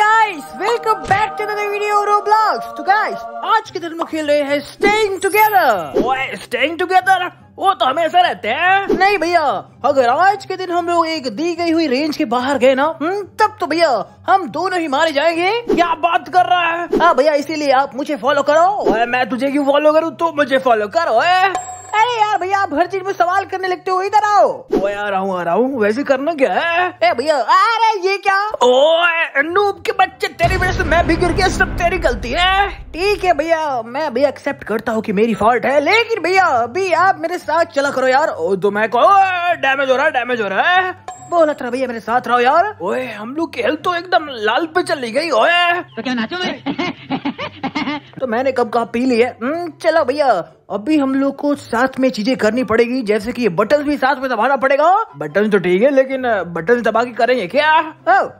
Guys welcome back to another video of Roblox. तो guys आज के दिन हम खेल रहे हैं स्टेइंग टुगेदर ओए, स्टेइंग टुगेदर वो तो हमेशा रहते हैं नहीं भैया अगर आज के दिन हम लोग एक दी गई हुई रेंज के बाहर गए ना हम्म, तब तो भैया हम दोनों ही मारे जाएंगे क्या बात कर रहा है हां भैया इसीलिए आप मुझे फॉलो करो ओए, मैं तुझे क्यों फॉलो करूं तू मुझे फॉलो करो ओए। अरे यार भैया आप हर चीज में सवाल करने लगते हो इधर आओ ओ यार रहा आ रहा हूँ वैसे करना क्या है ए भैया अरे ये क्या ओ नूब के बच्चे तेरी वजह से मैं भी गिर गया सब तेरी गलती है ठीक है भैया मैं अभी एक्सेप्ट करता हूँ कि मेरी फॉल्ट है लेकिन भैया अभी आप मेरे साथ चला करो यार तो मैं कहो डैमेज हो रहा है डैमेज हो रहा है बोला था तो भैया मेरे साथ रहो यार ओए हम लोग की हेल्थ तो एकदम लाल पे चली गई ओए तो क्या नाचो तो मैंने कब कहा पी लिया हम्म, चलो भैया अभी हम लोग को साथ में चीजें करनी पड़ेगी जैसे कि ये बटन भी साथ में दबाना पड़ेगा बटन तो ठीक है लेकिन बटन दबा के करेंगे क्या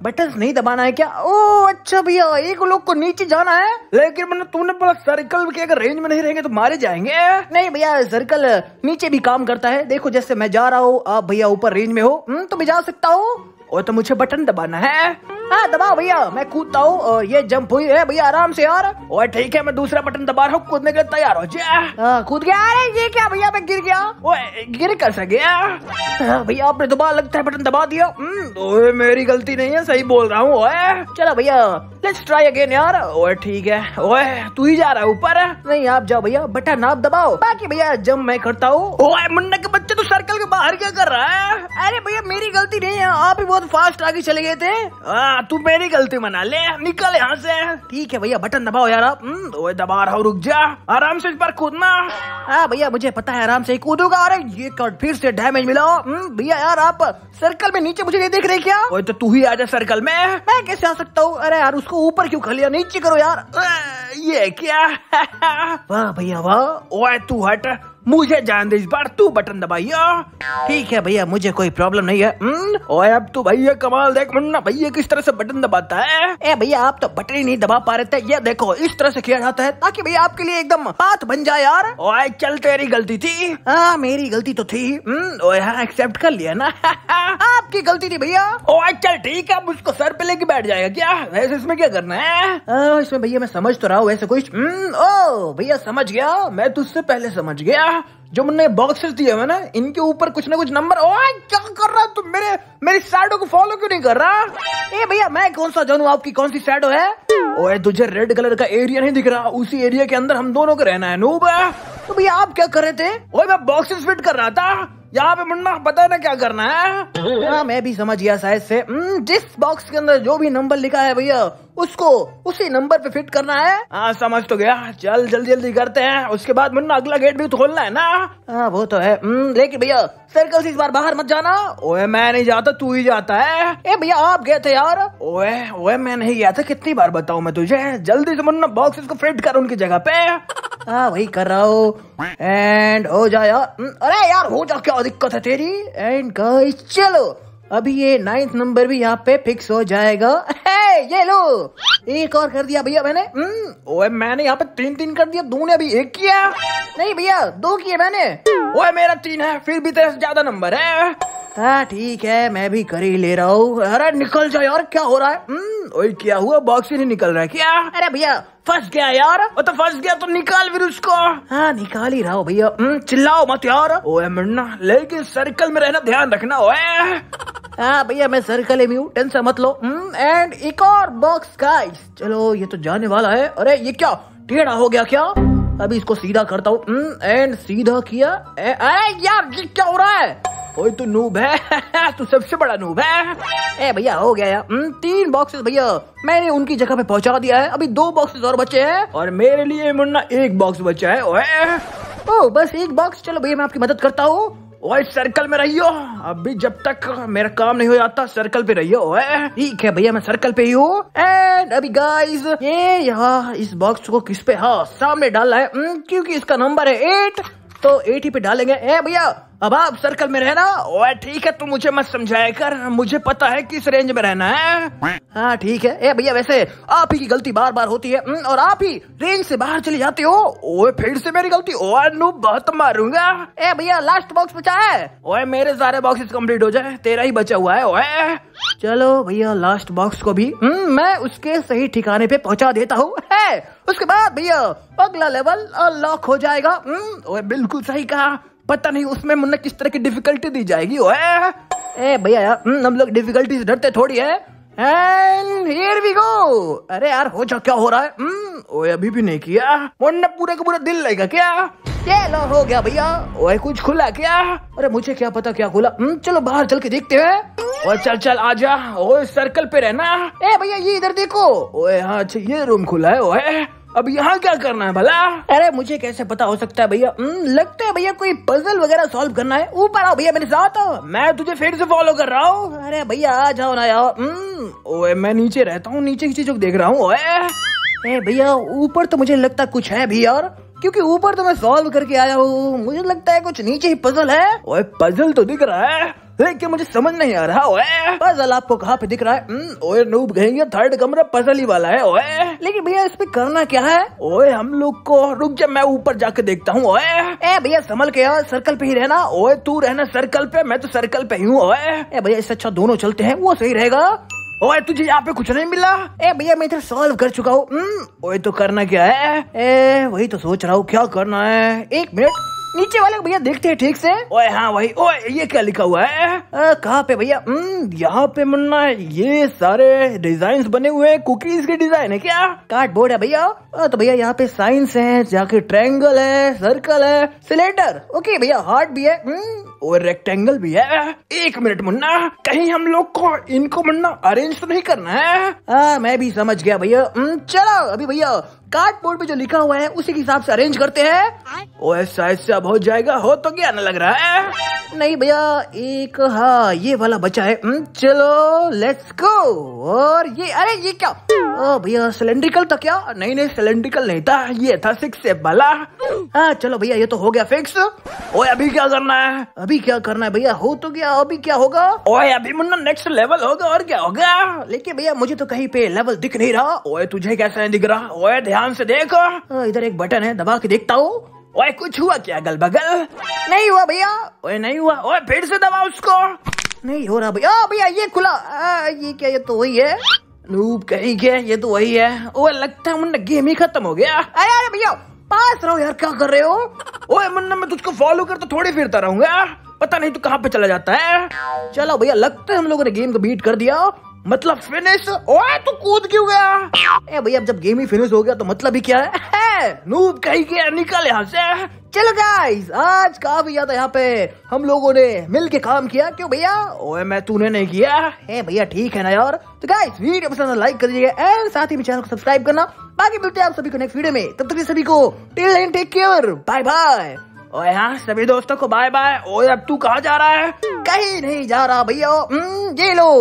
बटन नहीं दबाना है क्या ओ अच्छा भैया एक लोग को नीचे जाना है लेकिन मैंने तूने बोला सर्कल के अगर रेंज में नहीं रहेंगे तो मारे जाएंगे नहीं भैया सर्कल नीचे भी काम करता है देखो जैसे मैं जा रहा हूँ आप भैया ऊपर रेंज में हो हम्म, तो मैं जा सकता हूँ और तो मुझे बटन दबाना है हाँ दबाओ भैया मैं कूदता हूँ ये जंप हुई है भैया आराम से यार और ठीक है मैं दूसरा बटन दबा रहा हूँ कूदने के लिए तैयार हो जा हाँ, कूद गया अरे ये क्या भैया मैं गिर गया ओए गिर कर सके हाँ, भैया आपने दोबारा तो लगता है बटन दबा दिया हम्म, तो ओए मेरी गलती नहीं है सही बोल रहा हूँ चलो भैया लेट्स ट्राई अगेन यार ओए ठीक है ओए तू ही जा रहा है ऊपर नहीं आप जाओ भैया बटन आप दबाओ बाकी भैया जंप मैं करता हूँ ओए मुन्ना के बच्चे तो सर्कल के बाहर क्या कर रहा है अरे भैया मेरी गलती नहीं है आप ही बोल बहुत फास्ट आगे चले गए थे आ, हाँ, तू मेरी गलती मना ले निकल यहाँ से ठीक है भैया बटन दबाओ यार हम्म, तो दबा रहा हूँ रुक जा आराम से इस पर कूदना हाँ भैया मुझे पता है आराम से ही कूदूंगा अरे ये कट फिर से डैमेज मिला हम्म, भैया यार आप सर्कल में नीचे मुझे नहीं देख रहे क्या तो तू ही आ जा सर्कल में मैं कैसे आ सकता हूँ अरे यार उसको ऊपर क्यों खा लिया नीचे करो यार ये क्या वाह भैया वाह ओए तू हट मुझे जान दे इस बार तू बटन दबाइया ठीक है भैया मुझे कोई प्रॉब्लम नहीं है हम्म, ओए अब तू भैया कमाल देख मुन्ना भैया किस तरह से बटन दबाता है ए भैया आप तो बटन ही नहीं दबा पा रहे थे ये देखो इस तरह से किया जाता है ताकि भैया आपके लिए एकदम बात बन जाए यार ओए चल तेरी गलती थी हाँ मेरी गलती तो थी हम्म, एक्सेप्ट हाँ, कर लिया ना आपकी गलती थी भैया ओए चल ठीक है उसको सर पे लेके बैठ जाएगा क्या वैसे इसमें क्या करना है हाँ, इसमें भैया मैं समझ तो रहा हूँ वैसे कुछ हम्म, ओ भैया समझ गया मैं तुझसे पहले समझ गया ना जो मैंने बॉक्सेस दिए हुए ना इनके ऊपर कुछ ना कुछ नंबर ओए क्या कर रहा तुम मेरे मेरी शैडो को फॉलो क्यों नहीं कर रहा ए भैया मैं कौन सा जानू आपकी कौन सी शैडो है ओए तुझे रेड कलर का एरिया नहीं दिख रहा उसी एरिया के अंदर हम दोनों को रहना है नूब तो भैया आप क्या कर रहे थे ओए मैं बॉक्सेस फिट कर रहा था यहाँ पे मुन्ना पता है ना क्या करना है हाँ मैं भी समझ गया शायद से हम्म, जिस बॉक्स के अंदर जो भी नंबर लिखा है भैया उसको उसी नंबर पे फिट करना है हाँ समझ तो गया चल जल्दी जल्दी करते हैं उसके बाद मुन्ना अगला गेट भी खोलना है ना आ, हाँ, वो तो है हम्म, लेकिन भैया सर्कल से इस बार बाहर मत जाना ओए मैं नहीं जाता तू ही जाता है ए भैया आप गए थे यार ओए ओए मैं नहीं गया था कितनी बार बताऊ मैं तुझे जल्दी से मुन्ना बॉक्स को फिट कर उनकी जगह पे हाँ वही कर रहा हूँ एंड हो जाया हम्म, अरे यार हो जा क्या दिक्कत है तेरी एंड गाइस चलो अभी ये नाइन्थ नंबर भी यहाँ पे फिक्स हो जाएगा हे ये लो एक और कर दिया भैया मैंने हम्म, ओए मैंने यहाँ पे तीन तीन कर दिया दो ने अभी एक किया नहीं भैया दो किए मैंने ओए मेरा तीन है फिर भी तेरा ज्यादा नंबर है हाँ ठीक है मैं भी कर ही ले रहा हूँ अरे निकल जाओ यार क्या हो रहा है ओए हम्म, क्या हुआ बॉक्स ही नहीं निकल रहा है क्या अरे भैया फंस गया यार वो तो फंस गया तो निकाल फिर उसको हाँ निकाल ही रहा हो भैया हम्म, चिल्लाओ मत यार ओए मरना लेकिन सर्कल में रहना ध्यान रखना ओए हाँ भैया मैं सर्कल में हूँ टेंशन मत लो एंड हम्म, एक और बॉक्स का चलो ये तो जाने वाला है अरे ये क्या टेढ़ा हो गया क्या अभी इसको सीधा करता हूँ एंड सीधा किया अरे यार ये क्या हो रहा है ओए तू नूब है तू सबसे बड़ा नूब है ए भैया हो गया यार हम्म, तीन बॉक्सेस भैया मैंने उनकी जगह पे पहुंचा दिया है अभी दो बॉक्सेस और बचे हैं और मेरे लिए मुन्ना एक बॉक्स बचा है ओए ओ बस एक बॉक्स चलो भैया मैं आपकी मदद करता हूँ ओए सर्कल में रहियो अभी जब तक मेरा काम नहीं हो जाता सर्कल पे रहियो ओए ठीक है भैया मैं सर्कल पे ही हूँ एंड अभी गाइस ये यहाँ इस बॉक्स को किस पे हाँ सामने डाला है हम्म, क्योंकि इसका नंबर है एट तो एट ही पे डालेंगे ए भैया अब आप सर्कल में रहना ओए ठीक है तू मुझे मत समझाया कर मुझे पता है किस रेंज में रहना है हाँ ठीक है ए भैया वैसे आप ही की गलती बार बार होती है हम्म, और आप ही रेंज से बाहर चले जाते हो ओए फिर से मेरी गलती ओए नू बहुत मारूंगा ए भैया लास्ट बॉक्स बचा है ओए मेरे सारे बॉक्सेस कंप्लीट हो जाए तेरा ही बचा हुआ है ओए चलो भैया लास्ट बॉक्स को भी हम्म, मैं उसके सही ठिकाने पे पहुंचा देता हूँ उसके बाद भैया अगला लेवल अनलॉक हो जाएगा हम्म, ओए बिल्कुल सही कहा पता नहीं उसमें मुन्ने किस तरह की डिफिकल्टी दी जाएगी ओए ए भैया हम्म, हम लोग डिफिकल्टी से डरते थोड़ी है एंड हियर वी गो अरे यार हो जा क्या हो रहा है हम्म, ओए अभी भी नहीं किया मुन्ने पूरा का पूरा दिल लगेगा क्या चलो हो गया भैया ओए कुछ खुला क्या अरे मुझे क्या पता क्या खुला हम्म, चलो बाहर चल के देखते हैं और चल चल जा ओए सर्कल पे रहना ए भैया ये इधर देखो ओए हाँ अच्छा ये रूम खुला है ओए अब यहाँ क्या करना है भला अरे मुझे कैसे पता हो सकता है भैया हम्म, लगता है भैया कोई पजल वगैरह सॉल्व करना है ऊपर आओ भैया मेरे साथ मैं तुझे फिर से फॉलो कर रहा हूँ अरे भैया आ जाओ ना यार हम्म। ओए मैं नीचे रहता हूँ नीचे की चीजों को देख रहा हूँ भैया ऊपर तो मुझे लगता कुछ है भी यार क्योंकि ऊपर तो मैं सॉल्व करके आया हूँ मुझे लगता है कुछ नीचे ही पजल है ओए पजल तो दिख रहा है लेकिन मुझे समझ नहीं आ रहा ओए पजल आपको कहाँ पे दिख रहा है हम्म, ओए नूब कहेंगे थर्ड कमरा पजल ही वाला है ओए लेकिन भैया इसमें करना क्या है ओए हम लोग को रुक जा मैं ऊपर जाके देखता हूँ ओए ए भैया संभल के यार सर्कल पे ही रहना ओए तू रहना सर्कल पे मैं तो सर्कल पे ही हूँ ओए भैया इससे अच्छा दोनों चलते हैं वो सही रहेगा ओए तुझे यहाँ पे कुछ नहीं मिला ए भैया मैं इधर सॉल्व कर चुका हूँ हम्म, ओए तो करना क्या है ए वही तो सोच रहा हूँ क्या करना है एक मिनट नीचे वाले भैया देखते हैं ठीक से ओए हाँ भाई ओए ये क्या लिखा हुआ है कहाँ पे भैया हम्म, यहाँ पे मुन्ना ये सारे डिजाइन बने हुए हैं कुकीज के डिजाइन है क्या कार्ड बोर्ड है भैया तो भैया यहाँ पे साइंस है जहाँ के ट्रायंगल है सर्कल है सिलेंडर ओके भैया हार्ट भी है हम्म, और रेक्टेंगल भी है एक मिनट मुन्ना कहीं हम लोग को इनको मुन्ना अरेंज तो नहीं करना है आ, मैं भी समझ गया भैया चलो अभी भैया कार्डबोर्ड पे जो लिखा हुआ है उसी के हिसाब से अरेंज करते हैं ओ ऐसा ऐसा अब हो जाएगा हो तो क्या ना लग रहा है नहीं भैया एक हाँ ये वाला बचा है चलो लेट्स गो और ये अरे ये क्या भैया सिलेंड्रिकल था तो क्या नहीं नहीं सिलेंड्रिकल नहीं था ये था सिक्स से भला हाँ चलो भैया ये तो हो गया फिक्स ओए अभी क्या करना है अभी क्या करना है भैया हो तो गया अभी क्या होगा ओए अभी मुन्ना नेक्स्ट लेवल होगा और क्या होगा लेकिन भैया मुझे तो कहीं पे लेवल दिख नहीं रहा ओए तुझे कैसे नहीं दिख रहा ओए ध्यान से देखो हाँ, इधर एक बटन है दबा के देखता हूँ ओए कुछ हुआ क्या अगल बगल नहीं हुआ भैया ओए नहीं हुआ ओए फिर से दबा उसको नहीं हो रहा भैया भैया ये खुला आ, ये क्या ये तो वही है नूब कहीं के ये तो वही है ओए लगता है मुन्ना गेम ही खत्म हो गया अरे अरे भैया पास रहो यार क्या कर रहे हो ओए मुन्ना मैं तुझको फॉलो करता थोड़ी फिरता रहूंगा पता नहीं तू कहाँ पे चला जाता है चलो भैया लगता है हम लोगों ने गेम को बीट कर दिया मतलब फिनिश ओए तू कूद क्यों गया ए भैया अब जब गेम ही फिनिश हो गया तो मतलब ही क्या है नूब कहीं के निकल यहाँ से चलो गाइस आज काफी किया था यहाँ पे हम लोगों ने मिल के काम किया क्यों भैया ओए मैं तूने नहीं किया है भैया ठीक है ना यार तो गाइस वीडियो पसंद लाइक कर दीजिएगा एंड साथ ही चैनल को सब्सक्राइब करना बाकी मिलते हैं आप सभी को नेक्स्ट वीडियो में तब तक सभी को till end take care bye bye ओए यहाँ सभी दोस्तों को बाय बाय ओए अब तू कहाँ जा रहा है कहीं नहीं जा रहा भैया हम्म, ये लो